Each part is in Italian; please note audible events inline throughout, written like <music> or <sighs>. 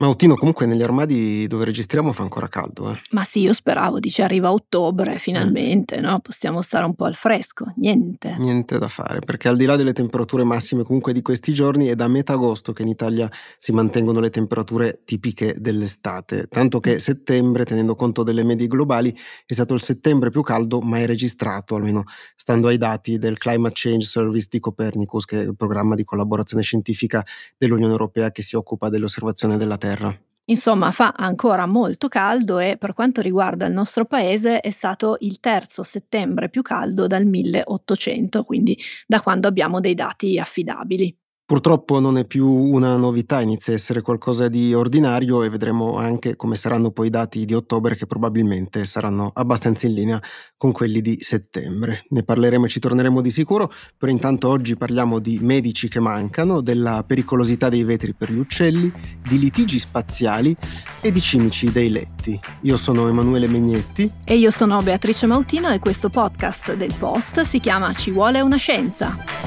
Mautino, comunque negli armadi dove registriamo fa ancora caldo, eh? Ma sì, io speravo, dice arriva ottobre eh. finalmente, mm. no? Possiamo stare un po' al fresco, niente. Niente da fare, perché al di là delle temperature massime comunque di questi giorni è da metà agosto che in Italia si mantengono le temperature tipiche dell'estate, tanto che settembre, tenendo conto delle medie globali, è stato il settembre più caldo mai registrato, almeno stando ai dati del Climate Change Service di Copernicus, che è il programma di collaborazione scientifica dell'Unione Europea che si occupa dell'osservazione della Terra Inghilterra. Insomma, fa ancora molto caldo e per quanto riguarda il nostro paese è stato il terzo settembre più caldo dal 1800, quindi da quando abbiamo dei dati affidabili. Purtroppo non è più una novità, inizia a essere qualcosa di ordinario e vedremo anche come saranno poi i dati di ottobre che probabilmente saranno abbastanza in linea con quelli di settembre. Ne parleremo e ci torneremo di sicuro, però intanto oggi parliamo di medici che mancano, della pericolosità dei vetri per gli uccelli, di litigi spaziali e di cimici dei letti. Io sono Emanuele Megnetti. E io sono Beatrice Mautino e questo podcast del Post si chiama Ci vuole una scienza.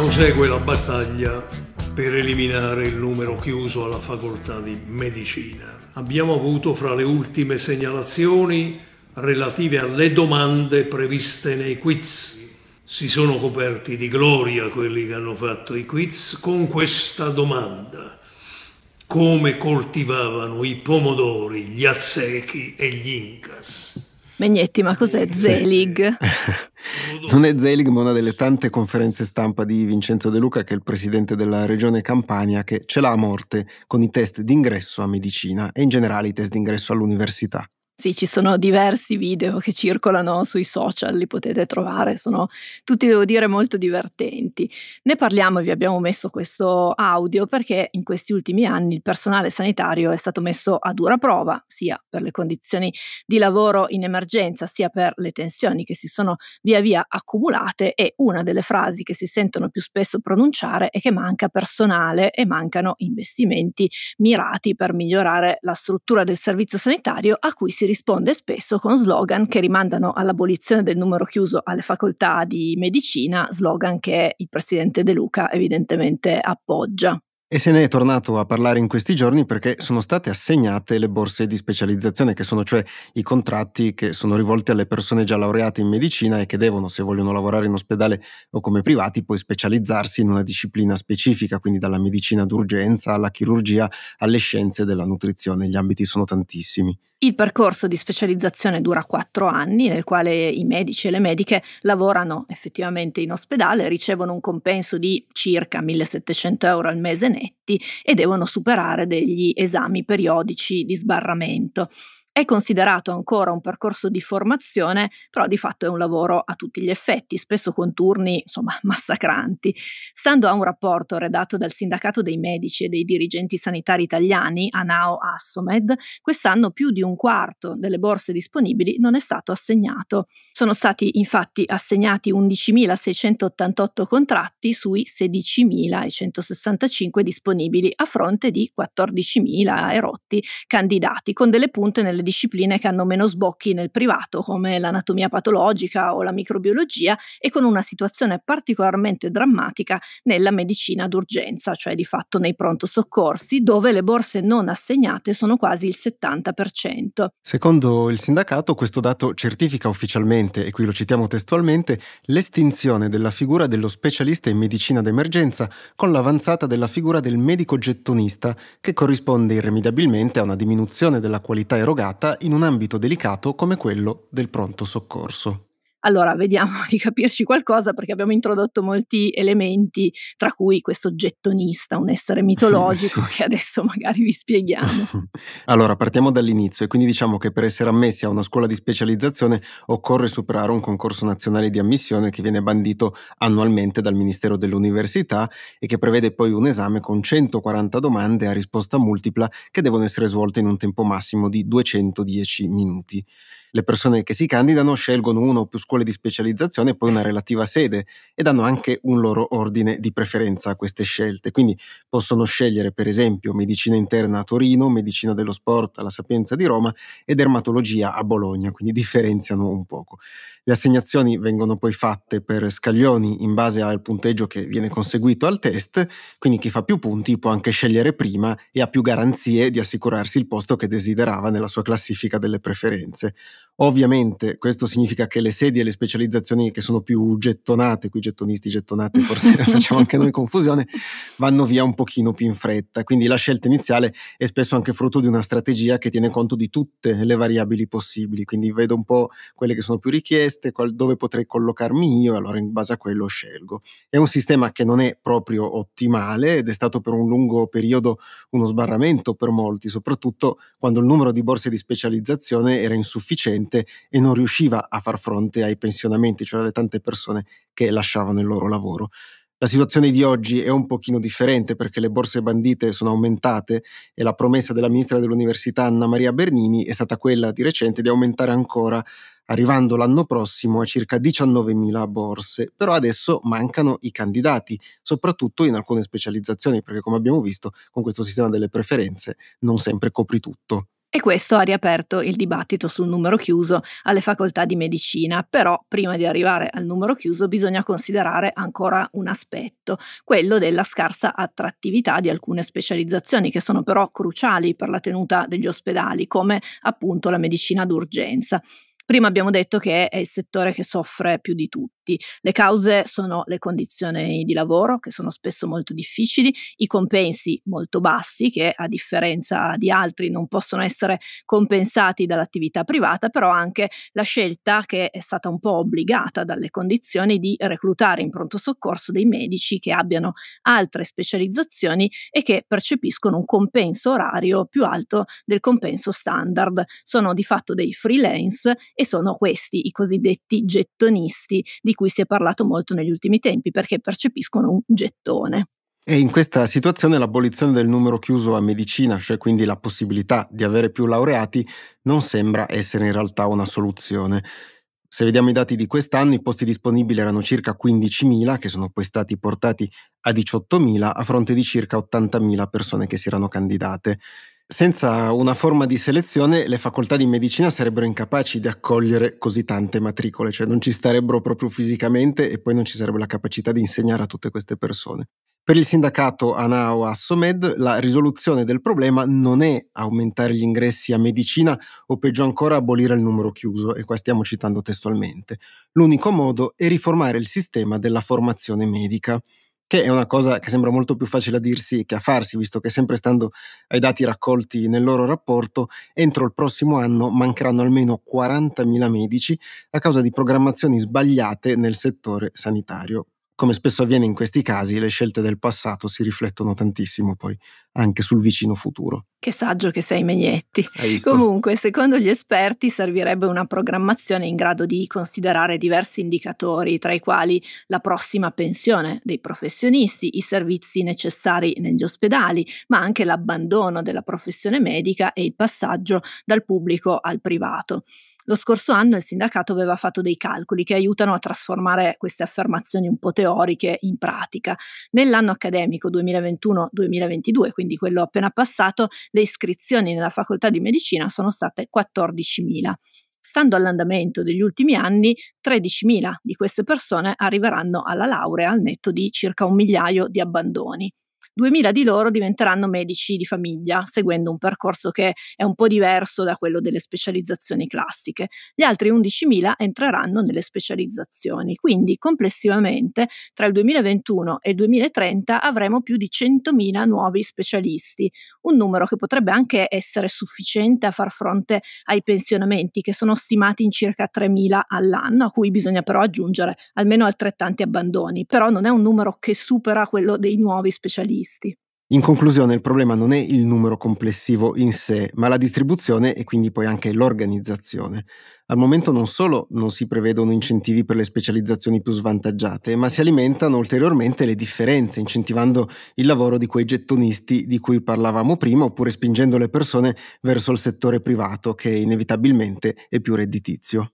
prosegue la battaglia per eliminare il numero chiuso alla facoltà di medicina. Abbiamo avuto fra le ultime segnalazioni relative alle domande previste nei quiz. Si sono coperti di gloria quelli che hanno fatto i quiz con questa domanda. Come coltivavano i pomodori, gli azzechi e gli incas? Megnetti, ma cos'è Zelig? <laughs> non è Zelig, ma una delle tante conferenze stampa di Vincenzo De Luca, che è il presidente della regione Campania, che ce l'ha a morte con i test d'ingresso a medicina e in generale i test d'ingresso all'università. Sì, ci sono diversi video che circolano sui social, li potete trovare, sono tutti, devo dire, molto divertenti. Ne parliamo e vi abbiamo messo questo audio perché in questi ultimi anni il personale sanitario è stato messo a dura prova, sia per le condizioni di lavoro in emergenza, sia per le tensioni che si sono via via accumulate e una delle frasi che si sentono più spesso pronunciare è che manca personale e mancano investimenti mirati per migliorare la struttura del servizio sanitario a cui si risponde spesso con slogan che rimandano all'abolizione del numero chiuso alle facoltà di medicina, slogan che il presidente De Luca evidentemente appoggia. E se ne è tornato a parlare in questi giorni perché sono state assegnate le borse di specializzazione, che sono cioè i contratti che sono rivolti alle persone già laureate in medicina e che devono, se vogliono lavorare in ospedale o come privati, poi specializzarsi in una disciplina specifica, quindi dalla medicina d'urgenza alla chirurgia alle scienze della nutrizione. Gli ambiti sono tantissimi. Il percorso di specializzazione dura quattro anni, nel quale i medici e le mediche lavorano effettivamente in ospedale, ricevono un compenso di circa 1700 euro al mese netti e devono superare degli esami periodici di sbarramento. È considerato ancora un percorso di formazione, però di fatto è un lavoro a tutti gli effetti, spesso con turni, insomma, <laughs> massacranti. Stando a un rapporto redatto dal Sindacato dei Medici e dei dirigenti sanitari italiani, ANAO Assomed, quest'anno più di un quarto delle borse disponibili non è stato assegnato. Sono stati infatti assegnati 11.688 contratti sui 16.165 disponibili a fronte di 14.000 erotti candidati, con delle punte nelle delle discipline che hanno meno sbocchi nel privato, come l'anatomia patologica o la microbiologia, e con una situazione particolarmente drammatica nella medicina d'urgenza, cioè di fatto nei pronto soccorsi, dove le borse non assegnate sono quasi il 70%. Secondo il sindacato, questo dato certifica ufficialmente, e qui lo citiamo testualmente, l'estinzione della figura dello specialista in medicina d'emergenza con l'avanzata della figura del medico gettonista, che corrisponde irrimediabilmente a una diminuzione della qualità erogata applicata in un ambito delicato come quello del pronto soccorso. Allora, vediamo <laughs> di capirci qualcosa perché abbiamo introdotto molti elementi, tra cui questo gettonista, un essere <laughs> mitologico sì. che adesso magari vi spieghiamo. <laughs> allora, partiamo dall'inizio e quindi diciamo che per essere ammessi a una scuola di specializzazione occorre superare un concorso nazionale di ammissione che viene bandito annualmente dal Ministero dell'Università e che prevede poi un esame con 140 domande a risposta multipla che devono essere svolte in un tempo massimo di 210 minuti. Le persone che si candidano scelgono una o più scuole di specializzazione e poi una relativa sede e danno anche un loro ordine di preferenza a queste scelte. Quindi possono scegliere per esempio medicina interna a Torino, medicina dello sport alla Sapienza di Roma e dermatologia a Bologna, quindi <laughs> differenziano un poco. Le assegnazioni vengono poi fatte per scaglioni in base al punteggio che viene conseguito al test, quindi chi fa più punti può anche scegliere prima e ha più garanzie di assicurarsi il posto che desiderava nella sua classifica delle preferenze. Ovviamente questo significa che le sedie e le specializzazioni che sono più gettonate, qui gettonisti, gettonate, <laughs> forse facciamo anche noi confusione, vanno via un pochino più in fretta. Quindi la scelta iniziale è spesso anche frutto di una strategia che tiene conto di tutte le variabili possibili, quindi vedo un po' quelle che sono più richieste, qual- dove potrei collocarmi io e allora in base a quello scelgo. È un sistema che non è proprio ottimale ed è stato per un lungo periodo uno sbarramento per molti, soprattutto quando il numero di borse di specializzazione era insufficiente niente e non riusciva a far fronte ai pensionamenti, cioè alle tante persone che lasciavano il loro lavoro. La situazione di oggi è un pochino differente perché le borse bandite sono aumentate e la promessa della ministra dell'università Anna Maria Bernini è stata quella di recente di aumentare ancora arrivando l'anno prossimo a circa 19.000 borse, però adesso mancano i candidati, soprattutto in alcune specializzazioni, perché come abbiamo visto con questo sistema delle preferenze non sempre copri tutto. E questo ha riaperto il dibattito sul numero chiuso alle facoltà di medicina, però prima di arrivare al numero chiuso bisogna considerare ancora un aspetto, quello della scarsa attrattività di alcune specializzazioni che sono però cruciali per la tenuta degli ospedali, come appunto la medicina d'urgenza. Prima abbiamo detto che è il settore che soffre più di tutti diritti. Le cause sono le condizioni di lavoro, che sono spesso molto difficili, i compensi molto bassi, che a differenza di altri non possono essere compensati dall'attività privata, però anche la scelta che è stata un po' obbligata dalle condizioni di reclutare in pronto soccorso dei medici che abbiano altre specializzazioni e che percepiscono un compenso orario più alto del compenso standard. Sono di fatto dei freelance e sono questi i cosiddetti gettonisti di cui si è parlato molto negli ultimi tempi perché percepiscono un gettone. E in questa situazione l'abolizione del numero chiuso a medicina, cioè quindi la possibilità di avere più laureati, non sembra essere in realtà una soluzione. Se vediamo i dati di quest'anno, i posti disponibili erano circa 15.000, che sono poi stati portati a 18.000 a fronte di circa 80.000 persone che si erano candidate. Senza una forma di selezione le facoltà di medicina sarebbero incapaci di accogliere così tante matricole, cioè non ci starebbero proprio fisicamente e poi non ci sarebbe la capacità di insegnare a tutte queste persone. Per il sindacato Anao Assomed la risoluzione del problema non è aumentare gli ingressi a medicina o peggio ancora abolire il numero chiuso, e qua stiamo citando testualmente. L'unico modo è riformare il sistema della formazione medica che è una cosa che sembra molto più facile a dirsi che a farsi, visto che sempre stando ai dati raccolti nel loro rapporto, entro il prossimo anno mancheranno almeno 40.000 medici a causa di programmazioni sbagliate nel settore sanitario. Come spesso avviene in questi casi, le scelte del passato si riflettono tantissimo poi anche sul vicino futuro. Che saggio che sei Megnetti. Comunque, secondo gli esperti servirebbe una programmazione in grado di considerare diversi indicatori, tra i quali la prossima pensione dei professionisti, i servizi necessari negli ospedali, ma anche l'abbandono della professione medica e il passaggio dal pubblico al privato. Lo scorso anno il sindacato aveva fatto dei calcoli che aiutano a trasformare queste affermazioni un po' teoriche in pratica. Nell'anno accademico 2021-2022, quindi quello appena passato, le iscrizioni nella facoltà di medicina sono state 14.000. Stando all'andamento degli ultimi anni, 13.000 di queste persone arriveranno alla laurea al netto di circa un migliaio di abbandoni. 2.000 di loro diventeranno medici di famiglia, seguendo un percorso che è un po' diverso da quello delle specializzazioni classiche. Gli altri 11.000 entreranno nelle specializzazioni, quindi complessivamente tra il 2021 e il 2030 avremo più di 100.000 nuovi specialisti, un numero che potrebbe anche essere sufficiente a far fronte ai pensionamenti che sono stimati in circa 3.000 all'anno, a cui bisogna però aggiungere almeno altrettanti abbandoni, però non è un numero che supera quello dei nuovi specialisti visti. In conclusione, il problema non è il numero complessivo in sé, ma la distribuzione e quindi poi anche l'organizzazione. Al momento non solo non si prevedono incentivi per le specializzazioni più svantaggiate, ma si alimentano ulteriormente le differenze, incentivando il lavoro di quei gettonisti di cui parlavamo prima, oppure spingendo le persone verso il settore privato, che inevitabilmente è più redditizio.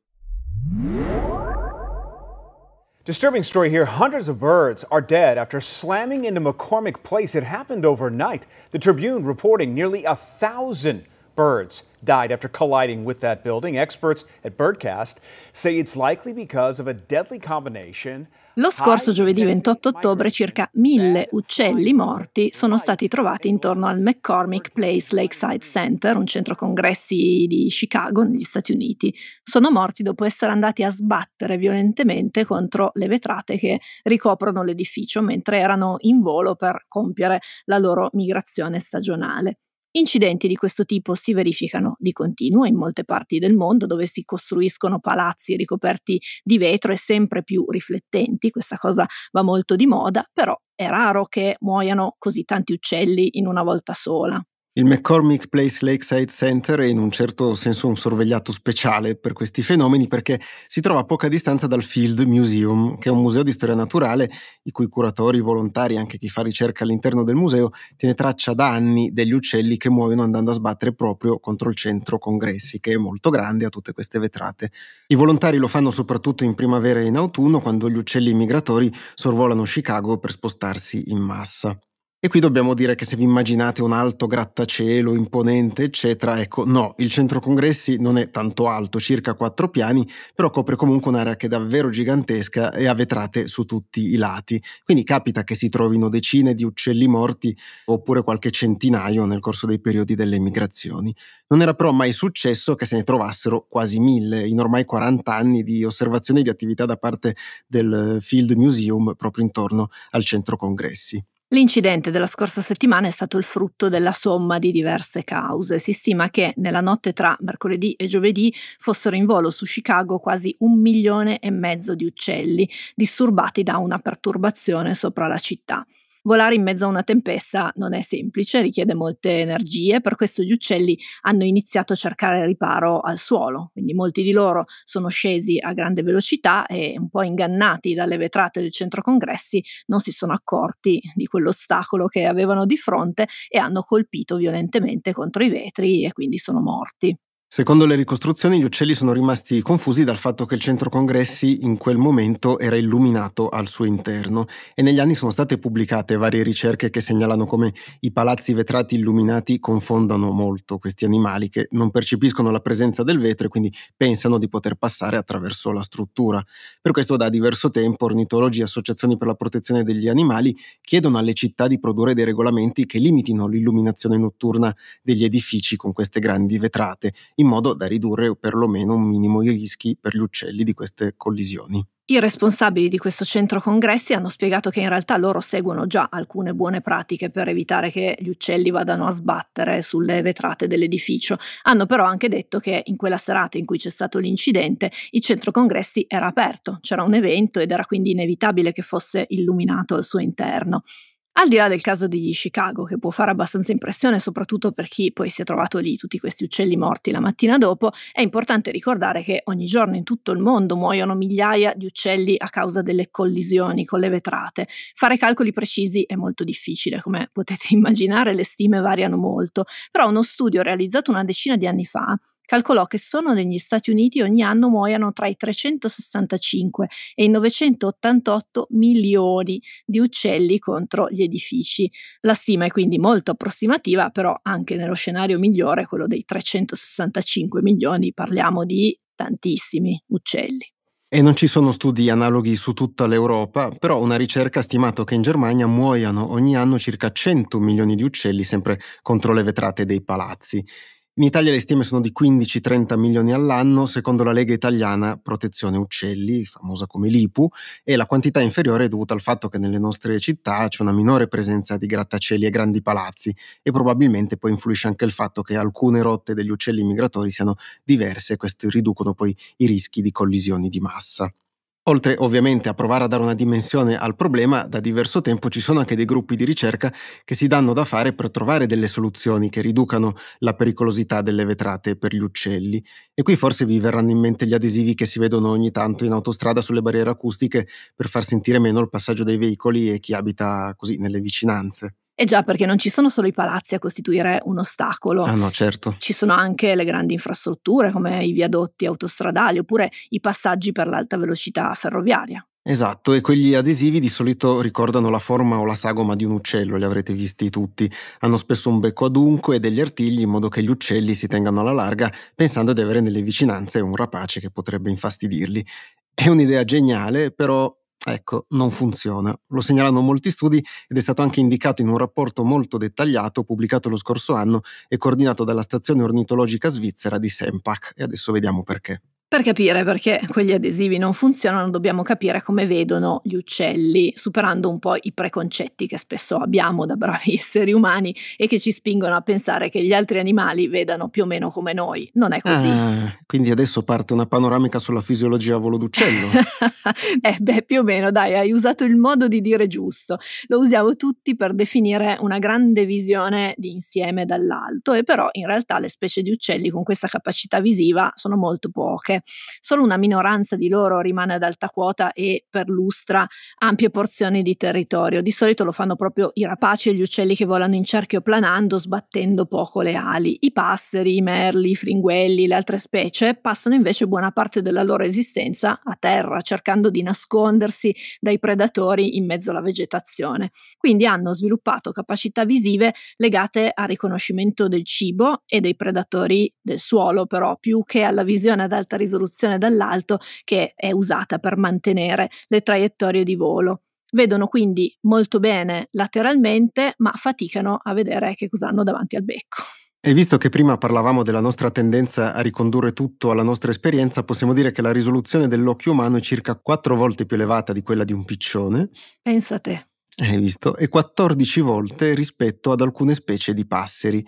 Disturbing story here. Hundreds of birds are dead after slamming into McCormick Place. It happened overnight. The Tribune reporting nearly a thousand birds died after colliding with that building. Experts at Birdcast say it's likely because of a deadly combination Lo scorso giovedì 28 ottobre circa mille uccelli morti sono stati trovati intorno al McCormick Place Lakeside Center, un centro congressi di Chicago negli Stati Uniti. Sono morti dopo essere andati a sbattere violentemente contro le vetrate che ricoprono l'edificio mentre erano in volo per compiere la loro migrazione stagionale. Incidenti di questo tipo si verificano di continuo in molte parti del mondo dove si costruiscono palazzi ricoperti di vetro e sempre più riflettenti, questa cosa va molto di moda, però è raro che muoiano così tanti uccelli in una volta sola. Il McCormick Place Lakeside Center è in un certo senso un sorvegliato speciale per questi fenomeni perché si trova a poca distanza dal Field Museum, che è un museo di storia naturale i cui curatori, volontari, anche chi fa ricerca all'interno del museo, tiene traccia da anni degli uccelli che muoiono andando a sbattere proprio contro il centro congressi, che è molto grande a tutte queste vetrate. I volontari lo fanno soprattutto in primavera e in autunno, quando gli uccelli migratori sorvolano Chicago per spostarsi in massa. E qui dobbiamo dire che se vi immaginate un alto grattacielo imponente, eccetera, ecco, no, il centro congressi non è tanto alto, circa quattro piani, però copre comunque un'area che è davvero gigantesca e ha vetrate su tutti i lati. Quindi capita che si trovino decine di uccelli morti oppure qualche centinaio nel corso dei periodi delle migrazioni. Non era però mai successo che se ne trovassero quasi mille in ormai 40 anni di osservazioni di attività da parte del Field Museum proprio intorno al centro congressi. L'incidente della scorsa settimana è stato il frutto della somma di diverse cause. Si stima che nella notte tra mercoledì e giovedì fossero in volo su Chicago quasi un milione e mezzo di uccelli, disturbati da una perturbazione sopra la città. Volare in mezzo a una tempesta non è semplice, richiede molte energie, per questo gli uccelli hanno iniziato a cercare riparo al suolo, quindi molti di loro sono scesi a grande velocità e un po' ingannati dalle vetrate del centro congressi non si sono accorti di quell'ostacolo che avevano di fronte e hanno colpito violentemente contro i vetri e quindi sono morti. Secondo le ricostruzioni, gli uccelli sono rimasti confusi dal fatto che il centro congressi in quel momento era illuminato al suo interno e negli anni sono state pubblicate varie ricerche che segnalano come i palazzi vetrati illuminati confondano molto questi animali che non percepiscono la presenza del vetro e quindi pensano di poter passare attraverso la struttura. Per questo da diverso tempo ornitologi e associazioni per la protezione degli animali chiedono alle città di produrre dei regolamenti che limitino l'illuminazione notturna degli edifici con queste grandi vetrate in in modo da ridurre perlomeno un minimo i rischi per gli uccelli di queste collisioni. I responsabili di questo centro congressi hanno spiegato che in realtà loro seguono già alcune buone pratiche per evitare che gli uccelli vadano a sbattere sulle vetrate dell'edificio. Hanno però anche detto che in quella serata in cui c'è stato l'incidente il centro congressi era aperto, c'era un evento ed era quindi inevitabile che fosse illuminato al suo interno. Al di là del caso di Chicago, che può fare abbastanza impressione soprattutto per chi poi si è trovato lì tutti questi uccelli morti la mattina dopo, è importante ricordare che ogni giorno in tutto il mondo muoiono migliaia di uccelli a causa delle collisioni con le vetrate. Fare calcoli precisi è molto difficile, come potete <laughs> immaginare le stime variano molto, però uno studio realizzato una decina di anni fa calcolò che solo negli Stati Uniti ogni anno muoiono tra i 365 e i 988 milioni di uccelli contro gli edifici. La stima è quindi molto approssimativa, però anche nello scenario migliore, quello dei 365 milioni, parliamo di tantissimi uccelli. E non ci sono studi analoghi su tutta l'Europa, però una ricerca ha stimato che in Germania muoiano ogni anno circa 100 milioni di uccelli sempre contro le vetrate dei palazzi. In Italia le stime sono di 15-30 milioni all'anno, secondo la Lega Italiana Protezione Uccelli, famosa come l'IPU, e la quantità inferiore è dovuta al fatto che nelle nostre città c'è una minore presenza di grattacieli e grandi palazzi e probabilmente poi influisce anche il fatto che alcune rotte degli uccelli migratori siano diverse e queste riducono poi i rischi di collisioni di massa. Oltre ovviamente a provare a dare una dimensione al problema, da diverso tempo ci sono anche dei gruppi di ricerca che si danno da fare per trovare delle soluzioni che riducano la pericolosità delle vetrate per gli uccelli. E qui forse vi verranno in mente gli adesivi che si vedono ogni tanto in autostrada sulle barriere acustiche per far sentire meno il passaggio dei veicoli e chi abita così nelle vicinanze. Eh già, perché non ci sono solo i palazzi a costituire un ostacolo. Ah no, certo. Ci sono anche le grandi infrastrutture come i viadotti autostradali oppure i passaggi per l'alta velocità ferroviaria. Esatto, e quegli adesivi di solito ricordano la forma o la sagoma di un uccello, li avrete visti tutti. Hanno spesso un becco adunco e degli artigli in modo che gli uccelli si tengano alla larga pensando di avere nelle vicinanze un rapace che potrebbe infastidirli. È un'idea geniale, però Ecco, non funziona. Lo segnalano molti studi ed è stato anche indicato in un rapporto molto dettagliato pubblicato lo scorso anno e coordinato dalla stazione ornitologica svizzera di Sempach. E adesso vediamo perché. Per capire perché quegli adesivi non funzionano dobbiamo capire come vedono gli uccelli, superando un po' i preconcetti che spesso abbiamo da bravi <laughs> esseri umani e che ci spingono a pensare che gli altri animali vedano più o meno come noi. Non è così. Ah, quindi adesso parte una panoramica sulla fisiologia a volo d'uccello. <laughs> eh beh, più o meno, dai, hai usato il modo di dire giusto. Lo usiamo tutti per definire una grande visione di insieme dall'alto e però in realtà le specie di uccelli con questa capacità visiva sono molto poche solo una minoranza di loro rimane ad alta quota e perlustra ampie porzioni di territorio. Di solito lo fanno proprio i rapaci e gli uccelli che volano in cerchio planando, sbattendo poco le ali. I passeri, i merli, i fringuelli, le altre specie passano invece buona parte della loro esistenza a terra, cercando di nascondersi dai predatori in mezzo alla vegetazione. Quindi hanno sviluppato capacità visive legate al riconoscimento del cibo e dei predatori del suolo, però più che alla visione ad alta risoluzione risoluzione dall'alto che è usata per mantenere le traiettorie di volo. Vedono quindi molto bene lateralmente, ma faticano a vedere che cosa hanno davanti al becco. E visto che prima parlavamo della nostra tendenza a ricondurre tutto alla nostra esperienza, possiamo dire che la risoluzione dell'occhio umano è circa quattro volte più elevata di quella di un piccione. Pensa a te. Hai visto? E 14 volte rispetto ad alcune specie di passeri.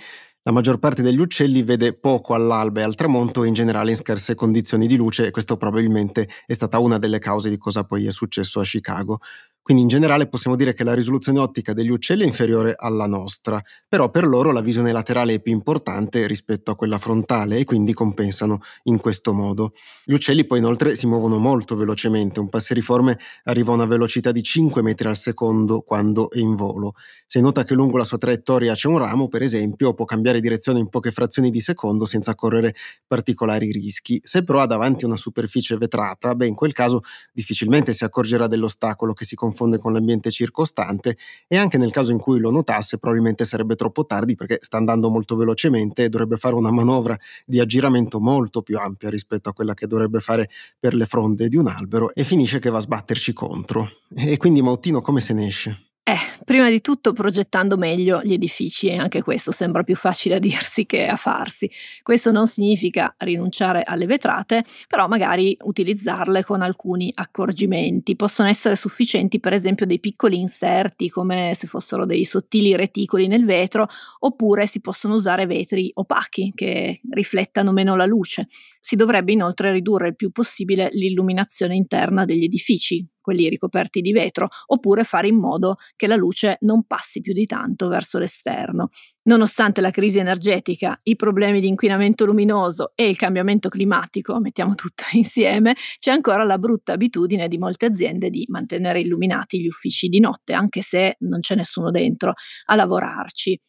La maggior parte degli uccelli vede poco all'alba e al tramonto in generale in scarse condizioni di luce e questo probabilmente è stata una delle cause di cosa poi è successo a Chicago. Quindi in generale possiamo dire che la risoluzione ottica degli uccelli è inferiore alla nostra, però per loro la visione laterale è più importante rispetto a quella frontale e quindi compensano in questo modo. Gli uccelli poi inoltre si muovono molto velocemente, un passeriforme arriva a una velocità di 5 metri al secondo quando è in volo. Se nota che lungo la sua traiettoria c'è un ramo, per esempio, può cambiare direzione in poche frazioni di secondo senza correre particolari rischi. Se però ha davanti una superficie vetrata, beh in quel caso difficilmente si accorgerà dell'ostacolo che si confronta confonde con l'ambiente circostante e anche nel caso in cui lo notasse probabilmente sarebbe troppo tardi perché sta andando molto velocemente e dovrebbe fare una manovra di aggiramento molto più ampia rispetto a quella che dovrebbe fare per le fronde di un albero e finisce che va a sbatterci contro. E quindi Mautino come se ne esce? Eh, prima di tutto progettando meglio gli edifici e eh, anche questo sembra più facile a dirsi che a farsi. Questo non significa rinunciare alle vetrate, però magari utilizzarle con alcuni accorgimenti. Possono essere sufficienti per esempio dei piccoli inserti come se fossero dei sottili reticoli nel vetro oppure si possono usare vetri opachi che riflettano meno la luce. Si dovrebbe inoltre ridurre il più possibile l'illuminazione interna degli edifici, quelli ricoperti di vetro, oppure fare in modo che la luce non passi più di tanto verso l'esterno. Nonostante la crisi energetica, i problemi di inquinamento luminoso e il cambiamento climatico, mettiamo tutto <laughs> insieme, c'è ancora la brutta abitudine di molte aziende di mantenere illuminati gli uffici di notte, anche se non c'è nessuno dentro, a lavorarci.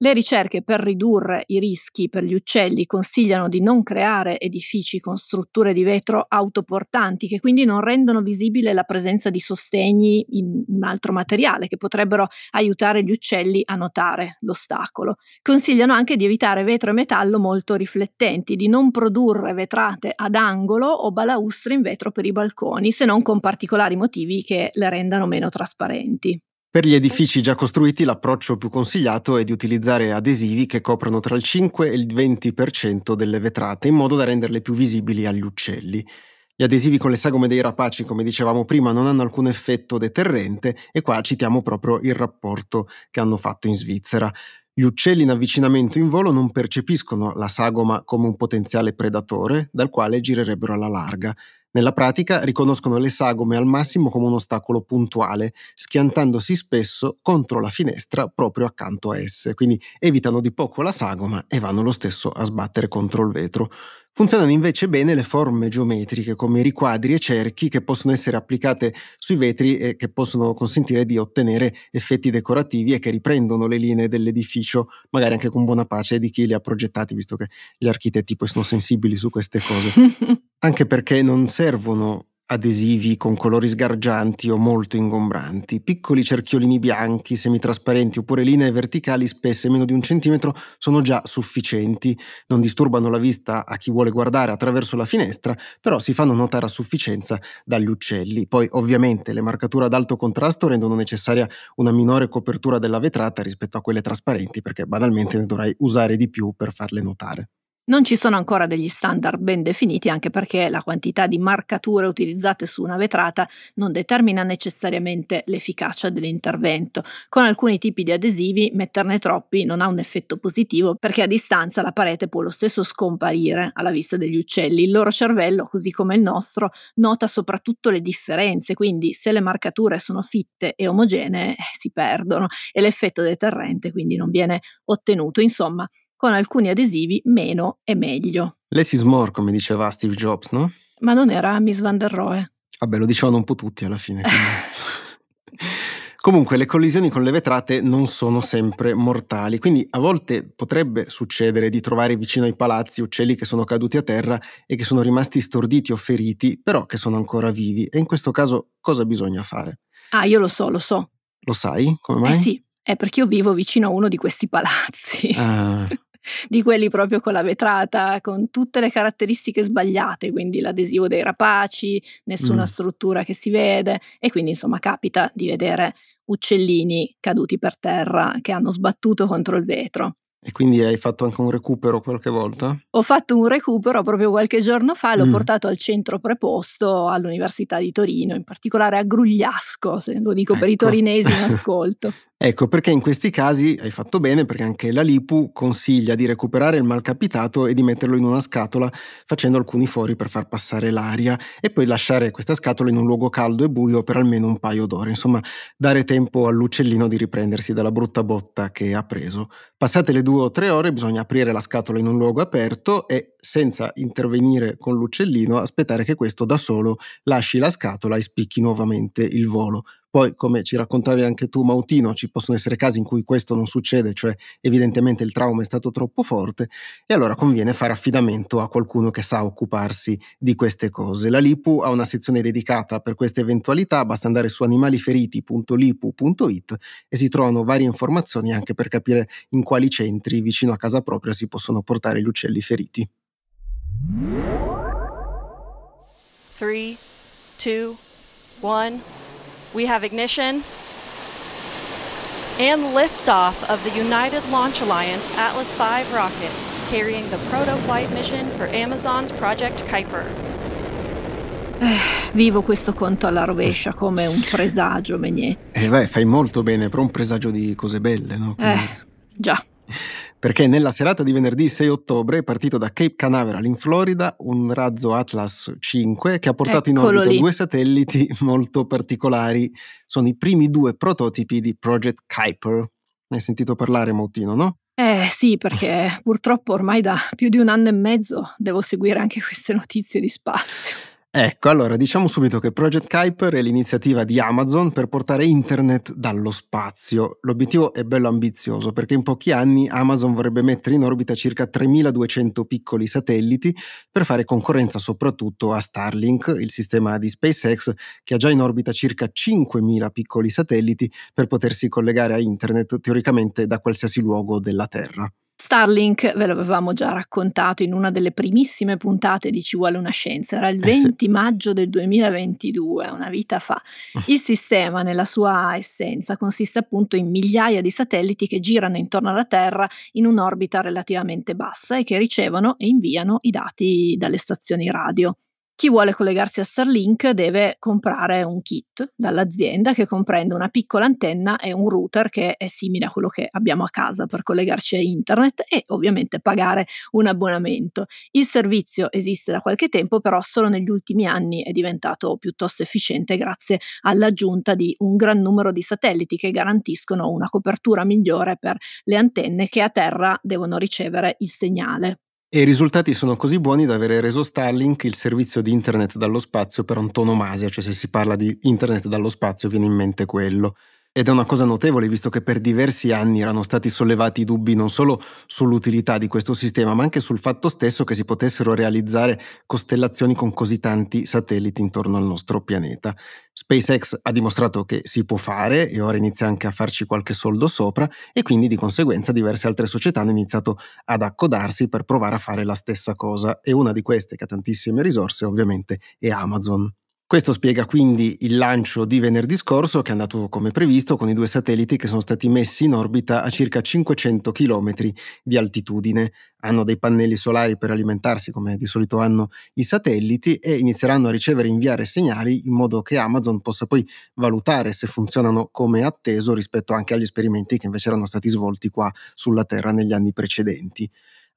Le ricerche per ridurre i rischi per gli uccelli consigliano di non creare edifici con strutture di vetro autoportanti che quindi non rendono visibile la presenza di sostegni in un altro materiale che potrebbero aiutare gli uccelli a notare l'ostacolo. Consigliano anche di evitare vetro e metallo molto riflettenti, di non produrre vetrate ad angolo o balaustre in vetro per i balconi, se non con particolari motivi che le rendano meno trasparenti. Per gli edifici già costruiti l'approccio più consigliato è di utilizzare adesivi che coprono tra il 5 e il 20% delle vetrate in modo da renderle più visibili agli uccelli. Gli adesivi con le sagome dei rapaci, come dicevamo prima, non hanno alcun effetto deterrente e qua citiamo proprio il rapporto che hanno fatto in Svizzera. Gli uccelli in avvicinamento in volo non percepiscono la sagoma come un potenziale predatore dal quale girerebbero alla larga. Nella pratica riconoscono le sagome al massimo come un ostacolo puntuale, schiantandosi spesso contro la finestra proprio accanto a esse, quindi evitano di poco la sagoma e vanno lo stesso a sbattere contro il vetro. Funzionano invece bene le forme geometriche come riquadri e cerchi che possono essere applicate sui vetri e che possono consentire di ottenere effetti decorativi e che riprendono le linee dell'edificio, magari anche con buona pace di chi li ha progettati, visto che gli architetti poi sono sensibili su queste cose. <laughs> anche perché non servono adesivi con colori sgargianti o molto ingombranti, piccoli cerchiolini bianchi, semitrasparenti oppure linee verticali spesse meno di un centimetro sono già sufficienti, non disturbano la vista a chi vuole guardare attraverso la finestra, però si fanno notare a sufficienza dagli uccelli. Poi ovviamente le marcature ad alto contrasto rendono necessaria una minore copertura della vetrata rispetto a quelle trasparenti perché banalmente ne dovrai usare di più per farle notare. Non ci sono ancora degli standard ben definiti anche perché la quantità di marcature utilizzate su una vetrata non determina necessariamente l'efficacia dell'intervento. Con alcuni tipi di adesivi metterne troppi non ha un effetto positivo perché a distanza la parete può lo stesso scomparire alla vista degli uccelli. Il loro cervello, così come il nostro, nota soprattutto le differenze, quindi se le marcature sono fitte e omogenee eh, si perdono e l'effetto deterrente quindi non viene ottenuto. Insomma, con alcuni adesivi meno e meglio. Lei is more, come diceva Steve Jobs, no? Ma non era Miss Van der Rohe. Vabbè, lo dicevano un po' tutti alla fine. <laughs> Comunque le collisioni con le vetrate non sono sempre mortali, quindi a volte potrebbe succedere di trovare vicino ai palazzi uccelli che sono caduti a terra e che sono rimasti storditi o feriti, però che sono ancora vivi. E in questo caso cosa bisogna fare? Ah, io lo so, lo so. Lo sai? Come mai? Eh sì, è perché io vivo vicino a uno di questi palazzi. Ah. <laughs> <laughs> di quelli proprio con la vetrata, con tutte le caratteristiche sbagliate, quindi l'adesivo dei rapaci, nessuna mm. struttura che si vede e quindi insomma capita di vedere uccellini caduti per terra che hanno sbattuto contro il vetro. E quindi hai fatto anche un recupero qualche volta? Ho fatto un recupero proprio qualche giorno fa, l'ho mm. portato al centro preposto all'Università di Torino, in particolare a Grugliasco, se lo dico ecco. per i torinesi in ecco. ascolto. <laughs> Ecco perché in questi casi hai fatto bene perché anche la Lipu consiglia di recuperare il malcapitato e di metterlo in una scatola facendo alcuni fori per far passare l'aria e poi lasciare questa scatola in un luogo caldo e buio per almeno un paio d'ore, insomma dare tempo all'uccellino di riprendersi dalla brutta botta che ha preso. Passate le due o tre ore bisogna aprire la scatola in un luogo aperto e senza intervenire con l'uccellino aspettare che questo da solo lasci la scatola e spicchi nuovamente il volo. Poi, come ci raccontavi anche tu, Mautino, ci possono essere casi in cui questo non succede, cioè evidentemente il trauma è stato troppo forte, e allora conviene fare affidamento a qualcuno che sa occuparsi di queste cose. La LIPU ha una sezione dedicata per queste eventualità, basta andare su animaliferiti.lipu.it e si trovano varie informazioni anche per capire in quali centri vicino a casa propria si possono portare gli uccelli feriti. 3, 2, 1. We have ignition and liftoff of the United Launch Alliance Atlas V rocket, carrying the proto-flight mission for Amazon's Project Kuiper. Eh, <sighs> vivo questo conto alla rovescia come un presagio, Megnetti. Eh beh, fai molto bene, però un presagio di cose belle, no? Quindi... Eh, già. <laughs> perché nella serata di venerdì 6 ottobre è partito da Cape Canaveral in Florida un razzo Atlas 5 che ha portato Eccolo in orbita lì. due satelliti <laughs> molto particolari. Sono i primi due prototipi di Project Kuiper. Ne hai sentito parlare, Mautino, no? Eh sì, perché purtroppo ormai da più di un anno e mezzo devo seguire anche queste notizie di spazio. Ecco, allora diciamo subito che Project Kuiper è l'iniziativa di Amazon per portare internet dallo spazio. L'obiettivo è bello ambizioso perché in pochi anni Amazon vorrebbe mettere in orbita circa 3200 piccoli satelliti per fare concorrenza soprattutto a Starlink, il sistema di SpaceX che ha già in orbita circa 5000 piccoli satelliti per potersi collegare a internet teoricamente da qualsiasi luogo della Terra. Starlink ve l'avevamo già raccontato in una delle primissime puntate di Ci vuole una scienza, era il 20 eh sì. maggio del 2022, una vita fa. <laughs> Il sistema nella sua essenza consiste appunto in migliaia di satelliti che girano intorno alla Terra in un'orbita relativamente bassa e che ricevono e inviano i dati dalle stazioni radio. Chi vuole collegarsi a Starlink deve comprare un kit dall'azienda che comprende una piccola antenna e un router che è simile a quello che abbiamo a casa per collegarci a internet e ovviamente pagare un abbonamento. Il servizio esiste da qualche tempo, però solo negli ultimi anni è diventato piuttosto efficiente grazie all'aggiunta di un gran numero di satelliti che garantiscono una copertura migliore per le antenne che a terra devono ricevere il segnale. E i risultati sono così buoni da avere reso Starlink il servizio di internet dallo spazio per antonomasia, cioè se si parla di internet dallo spazio viene in mente quello. Ed è una cosa notevole, visto che per diversi anni erano stati sollevati dubbi non solo sull'utilità di questo sistema, ma anche sul fatto stesso che si potessero realizzare costellazioni con così tanti satelliti intorno al nostro pianeta. SpaceX ha dimostrato che si può fare e ora inizia anche a farci qualche soldo sopra e quindi di conseguenza diverse altre società hanno iniziato ad accodarsi per provare a fare la stessa cosa e una di queste che ha tantissime risorse ovviamente è Amazon. Questo spiega quindi il lancio di venerdì scorso che è andato come previsto con i due satelliti che sono stati messi in orbita a circa 500 km di altitudine. Hanno dei pannelli solari per alimentarsi come di solito hanno i satelliti e inizieranno a ricevere e inviare segnali in modo che Amazon possa poi valutare se funzionano come atteso rispetto anche agli esperimenti che invece erano stati svolti qua sulla Terra negli anni precedenti.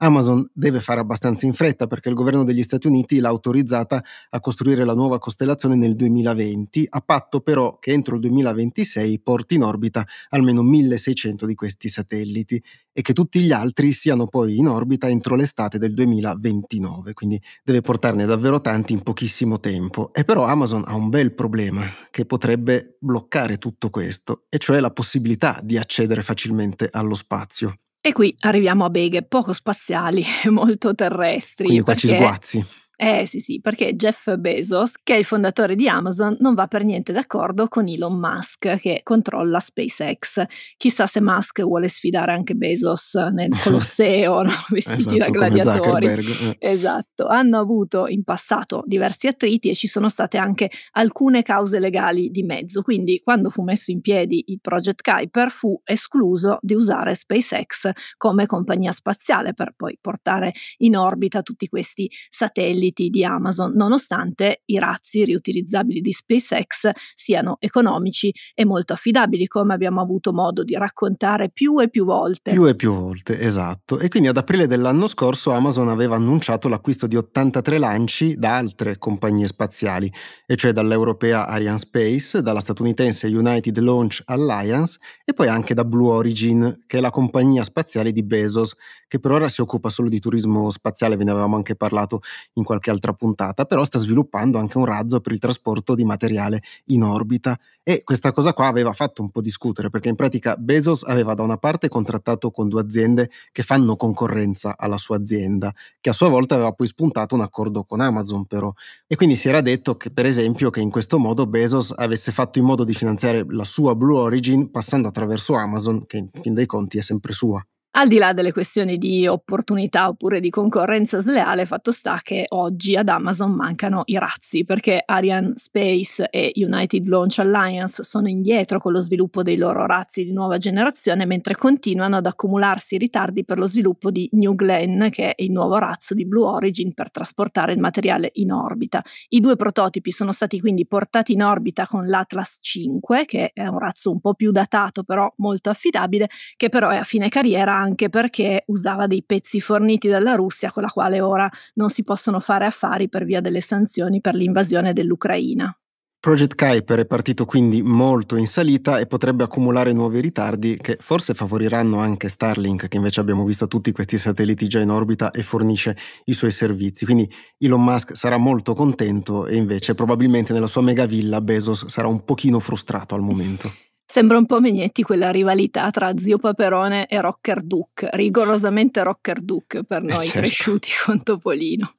Amazon deve fare abbastanza in fretta perché il governo degli Stati Uniti l'ha autorizzata a costruire la nuova costellazione nel 2020, a patto però che entro il 2026 porti in orbita almeno 1600 di questi satelliti e che tutti gli altri siano poi in orbita entro l'estate del 2029, quindi deve portarne davvero tanti in pochissimo tempo. E però Amazon ha un bel problema che potrebbe bloccare tutto questo, e cioè la possibilità di accedere facilmente allo spazio. E qui arriviamo a beghe poco spaziali e <laughs> molto terrestri. Quindi qua ci sguazzi. Eh sì sì, perché Jeff Bezos, che è il fondatore di Amazon, non va per niente d'accordo con Elon Musk, che controlla SpaceX. Chissà se Musk vuole sfidare anche Bezos nel <laughs> Colosseo, no? <laughs> vestiti esatto, da gladiatori. Eh. Esatto, hanno avuto in passato diversi attriti e ci sono state anche alcune cause legali di mezzo, quindi quando fu messo in piedi il Project Kuiper fu escluso di usare SpaceX come compagnia spaziale per poi portare in orbita tutti questi satelliti siti di Amazon, nonostante i razzi riutilizzabili di SpaceX siano economici e molto affidabili, come abbiamo avuto modo di raccontare più e più volte. Più e più volte, esatto. E quindi ad aprile dell'anno scorso Amazon aveva annunciato l'acquisto di 83 lanci da altre compagnie spaziali, e cioè dall'europea Arianespace, dalla statunitense United Launch Alliance e poi anche da Blue Origin, che è la compagnia spaziale di Bezos, che per ora si occupa solo di turismo spaziale, ve ne avevamo anche parlato in qualche qualche altra puntata, però sta sviluppando anche un razzo per il trasporto di materiale in orbita e questa cosa qua aveva fatto un po' discutere perché in pratica Bezos aveva da una parte contrattato con due aziende che fanno concorrenza alla sua azienda, che a sua volta aveva poi spuntato un accordo con Amazon però e quindi si era detto che per esempio che in questo modo Bezos avesse fatto in modo di finanziare la sua Blue Origin passando attraverso Amazon che in fin dei conti è sempre sua. Al di là delle questioni di opportunità oppure di concorrenza sleale, fatto sta che oggi ad Amazon mancano i razzi perché Arian Space e United Launch Alliance sono indietro con lo sviluppo dei loro razzi di nuova generazione mentre continuano ad accumularsi ritardi per lo sviluppo di New Glenn, che è il nuovo razzo di Blue Origin per trasportare il materiale in orbita. I due prototipi sono stati quindi portati in orbita con l'Atlas 5, che è un razzo un po' più datato però molto affidabile, che però è a fine carriera anche perché usava dei pezzi forniti dalla Russia con la quale ora non si possono fare affari per via delle sanzioni per l'invasione dell'Ucraina. Project Kuiper è partito quindi molto in salita e potrebbe accumulare nuovi ritardi che forse favoriranno anche Starlink, che invece abbiamo visto tutti questi satelliti già in orbita e fornisce i suoi servizi. Quindi Elon Musk sarà molto contento e invece probabilmente nella sua mega villa Bezos sarà un pochino frustrato al momento. Sembra un po' Megnetti quella rivalità tra zio Paperone e Rocker Duke, rigorosamente Rocker Duke per eh, noi certo. cresciuti con Topolino.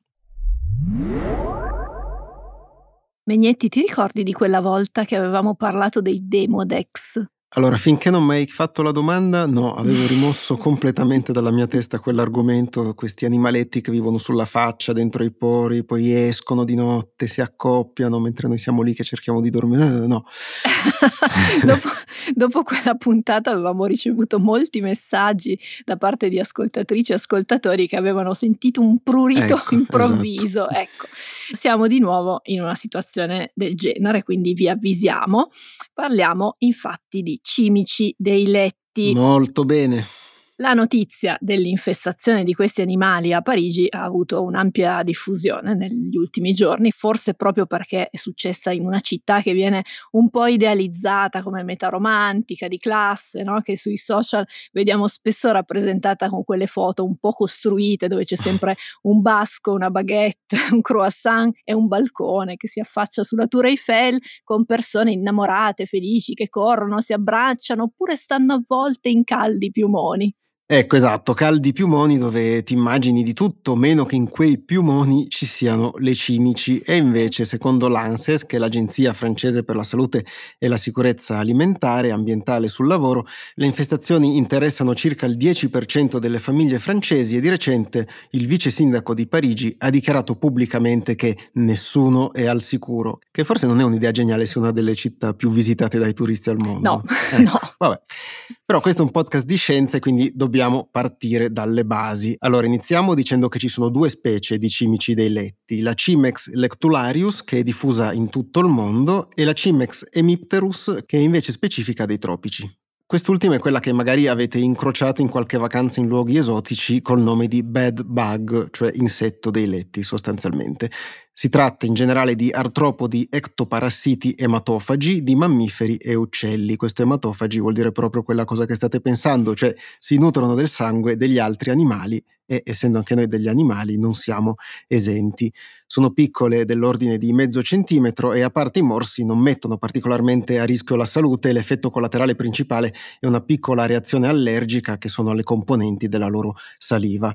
Megnetti, ti ricordi di quella volta che avevamo parlato dei Demodex? Allora, finché non mi hai fatto la domanda, no, avevo rimosso <laughs> completamente dalla mia testa quell'argomento, questi animaletti che vivono sulla faccia, dentro i pori, poi escono di notte, si accoppiano mentre noi siamo lì che cerchiamo di dormire. Eh, no. <laughs> dopo, dopo, quella puntata avevamo ricevuto molti messaggi da parte di ascoltatrici e ascoltatori che avevano sentito un prurito ecco, improvviso. Esatto. Ecco, siamo di nuovo in una situazione del genere, quindi vi avvisiamo. Parliamo infatti di cimici dei letti. Molto bene. La notizia dell'infestazione di questi animali a Parigi ha avuto un'ampia diffusione negli ultimi giorni, forse proprio perché è successa in una città che viene un po' idealizzata come meta romantica, di classe, no? che sui social vediamo spesso rappresentata con quelle foto un po' costruite dove c'è sempre <laughs> un basco, una baguette, un croissant e un balcone che si affaccia sulla Tour Eiffel con persone innamorate, felici, che corrono, si abbracciano oppure stanno avvolte in caldi piumoni. Ecco, esatto, caldi piumoni dove ti immagini di tutto, meno che in quei piumoni ci siano le cimici. E invece, secondo l'ANSES, che è l'Agenzia francese per la salute e la sicurezza alimentare e ambientale sul lavoro, le infestazioni interessano circa il 10% delle famiglie francesi e di recente il vice sindaco di Parigi ha dichiarato pubblicamente che nessuno è al sicuro, che forse non è un'idea geniale se una delle città più visitate dai turisti al mondo. No, <laughs> ecco, no. Vabbè. Però questo è un podcast di scienze, quindi dobbiamo dobbiamo partire dalle basi. Allora, iniziamo dicendo che ci sono due specie di cimici dei letti, la Cimex lectularius, che è diffusa in tutto il mondo, e la Cimex hemipterus, che è invece specifica dei tropici. Quest'ultima è quella che magari avete incrociato in qualche vacanza in luoghi esotici col nome di bed bug, cioè insetto dei letti sostanzialmente. Si tratta in generale di artropodi ectoparassiti ematofagi di mammiferi e uccelli. Questo ematofagi vuol dire proprio quella cosa che state pensando, cioè si nutrono del sangue degli altri animali e essendo anche noi degli animali non siamo esenti. Sono piccole dell'ordine di mezzo centimetro e a parte i morsi non mettono particolarmente a rischio la salute, l'effetto collaterale principale è una piccola reazione allergica che sono le componenti della loro saliva.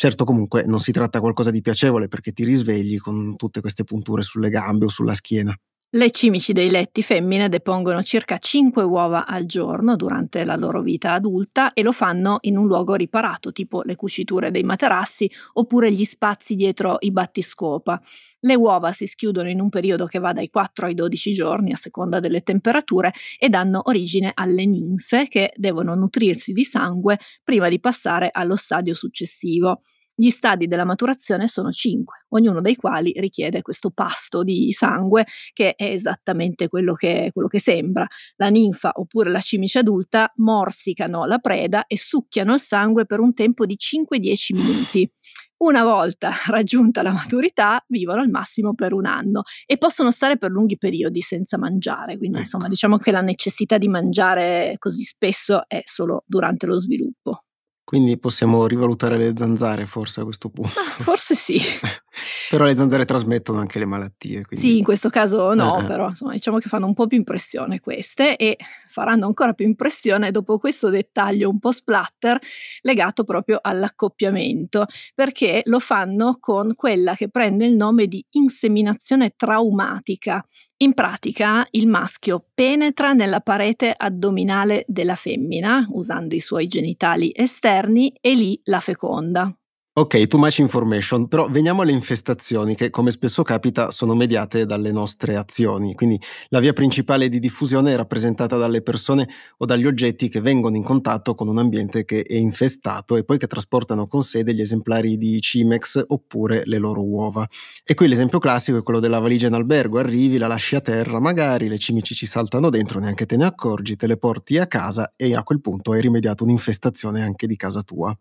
Certo comunque non si tratta qualcosa di piacevole perché ti risvegli con tutte queste punture sulle gambe o sulla schiena. Le cimici dei letti femmine depongono circa 5 uova al giorno durante la loro vita adulta e lo fanno in un luogo riparato, tipo le cuciture dei materassi oppure gli spazi dietro i battiscopa. Le uova si schiudono in un periodo che va dai 4 ai 12 giorni a seconda delle temperature e danno origine alle ninfe che devono nutrirsi di sangue prima di passare allo stadio successivo. Gli stadi della maturazione sono cinque, ognuno dei quali richiede questo pasto di sangue che è esattamente quello che, quello che sembra. La ninfa oppure la cimice adulta morsicano la preda e succhiano il sangue per un tempo di 5-10 minuti. Una volta <laughs> raggiunta la maturità, vivono al massimo per un anno e possono stare per lunghi periodi senza mangiare. Quindi, ecco. insomma, diciamo che la necessità di mangiare così spesso è solo durante lo sviluppo. Quindi possiamo rivalutare le zanzare forse a questo punto. Ma <laughs> forse sì. <laughs> però le zanzare trasmettono anche le malattie. Quindi... Sì, in questo caso no, eh, eh, però insomma, diciamo che fanno un po' più impressione queste e faranno ancora più impressione dopo questo dettaglio un po' splatter legato proprio all'accoppiamento, perché lo fanno con quella che prende il nome di inseminazione traumatica, in pratica il maschio penetra nella parete addominale della femmina usando i suoi genitali esterni e lì la feconda. Ok, too much information, però veniamo alle infestazioni che, come spesso capita, sono mediate dalle nostre azioni. Quindi la via principale di diffusione è rappresentata dalle persone o dagli oggetti che vengono in contatto con un ambiente che è infestato e poi che trasportano con sé degli esemplari di Cimex oppure le loro uova. E qui l'esempio classico è quello della valigia in albergo, arrivi, la lasci a terra, magari le cimici ci saltano dentro, neanche te ne accorgi, te le porti a casa e a quel punto hai rimediato un'infestazione anche di casa tua.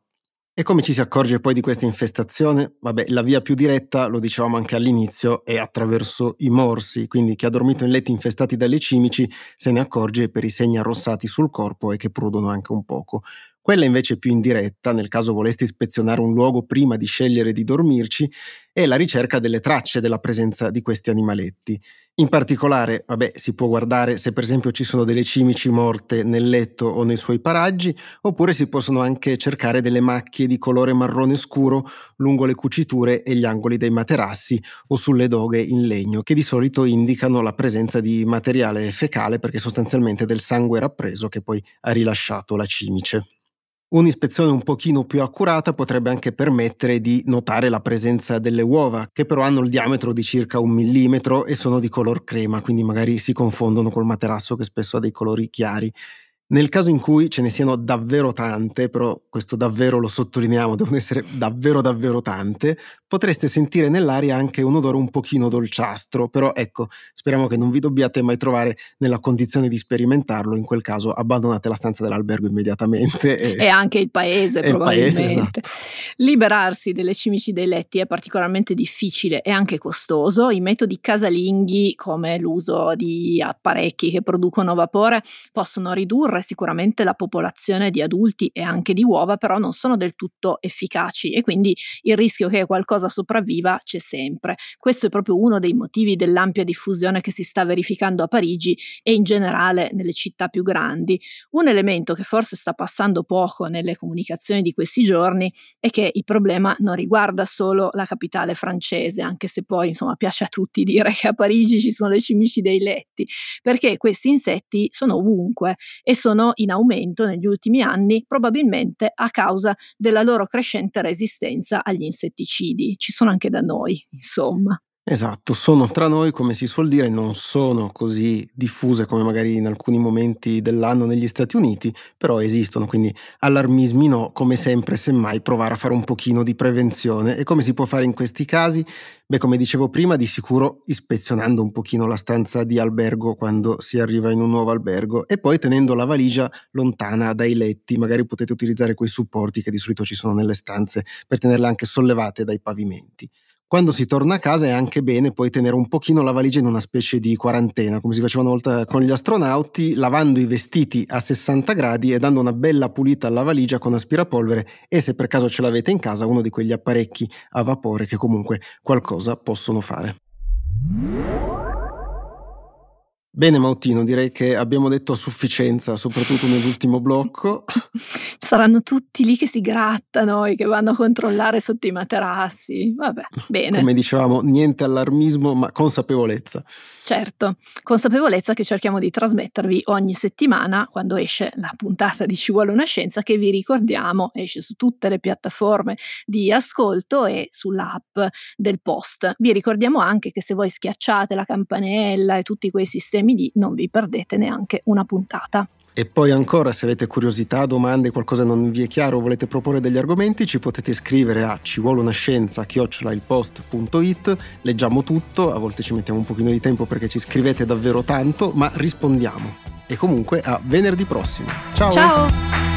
E come ci si accorge poi di questa infestazione? Vabbè, la via più diretta, lo dicevamo anche all'inizio, è attraverso i morsi, quindi chi ha dormito in letti infestati dalle cimici se ne accorge per i segni arrossati sul corpo e che prudono anche un poco. Quella invece più indiretta, nel caso volesti ispezionare un luogo prima di scegliere di dormirci, è la ricerca delle tracce della presenza di questi animaletti. In particolare, vabbè, si può guardare se per esempio ci sono delle cimici morte nel letto o nei suoi paraggi, oppure si possono anche cercare delle macchie di colore marrone scuro lungo le cuciture e gli angoli dei materassi o sulle doghe in legno, che di solito indicano la presenza di materiale fecale perché sostanzialmente del sangue rappreso che poi ha rilasciato la cimice. Un'ispezione un pochino più accurata potrebbe anche permettere di notare la presenza delle uova, che però hanno il diametro di circa un millimetro e sono di color crema, quindi magari si confondono col materasso che spesso ha dei colori chiari. Nel caso in cui ce ne siano davvero tante, però questo davvero lo sottolineiamo, devono essere davvero davvero tante, potreste sentire nell'aria anche un odore un pochino dolciastro, però ecco, speriamo che non vi dobbiate mai trovare nella condizione di sperimentarlo, in quel caso abbandonate la stanza dell'albergo immediatamente. E, e anche il paese probabilmente. Il paese, esatto. Liberarsi delle cimici dei letti è particolarmente difficile e anche costoso, i metodi casalinghi come l'uso di apparecchi che producono vapore possono ridurre ridurre sicuramente la popolazione di adulti e anche di uova, però non sono del tutto efficaci e quindi il rischio che qualcosa sopravviva c'è sempre. Questo è proprio uno dei motivi dell'ampia diffusione che si sta verificando a Parigi e in generale nelle città più grandi. Un elemento che forse sta passando poco nelle comunicazioni di questi giorni è che il problema non riguarda solo la capitale francese, anche se poi insomma piace a tutti dire che a Parigi ci sono le cimici dei letti, perché questi insetti sono ovunque e sono sono in aumento negli ultimi anni, probabilmente a causa della loro crescente resistenza agli insetticidi. Ci sono anche da noi, insomma. Esatto, sono tra noi, come si suol dire, non sono così diffuse come magari in alcuni momenti dell'anno negli Stati Uniti, però esistono, quindi allarmismi no, come sempre, semmai provare a fare un pochino di prevenzione. E come si può fare in questi casi? Beh, come dicevo prima, di sicuro ispezionando un pochino la stanza di albergo quando si arriva in un nuovo albergo e poi tenendo la valigia lontana dai letti, magari potete utilizzare quei supporti che di solito ci sono nelle stanze per tenerle anche sollevate dai pavimenti quando si torna a casa è anche bene poi tenere un pochino la valigia in una specie di quarantena, come si faceva una volta con gli astronauti, lavando i vestiti a 60 gradi e dando una bella pulita alla valigia con aspirapolvere e se per caso ce l'avete in casa uno di quegli apparecchi a vapore che comunque qualcosa possono fare. Bene Mautino, direi che abbiamo detto a sufficienza, soprattutto nell'ultimo blocco. <laughs> Saranno tutti lì che si grattano e che vanno a controllare sotto i materassi. Vabbè, bene. Come dicevamo, niente allarmismo, ma consapevolezza. Certo, consapevolezza che cerchiamo di trasmettervi ogni settimana quando esce la puntata di Ci vuole una scienza che vi ricordiamo esce su tutte le piattaforme di ascolto e sull'app del post. Vi ricordiamo anche che se voi schiacciate la campanella e tutti quei sistemi Family non vi perdete neanche una puntata. E poi ancora, se avete curiosità, domande, qualcosa non vi è chiaro, volete proporre degli argomenti, ci potete scrivere a ci Leggiamo tutto, a volte ci mettiamo un pochino di tempo perché ci scrivete davvero tanto, ma rispondiamo. E comunque a venerdì prossimo. Ciao! Ciao!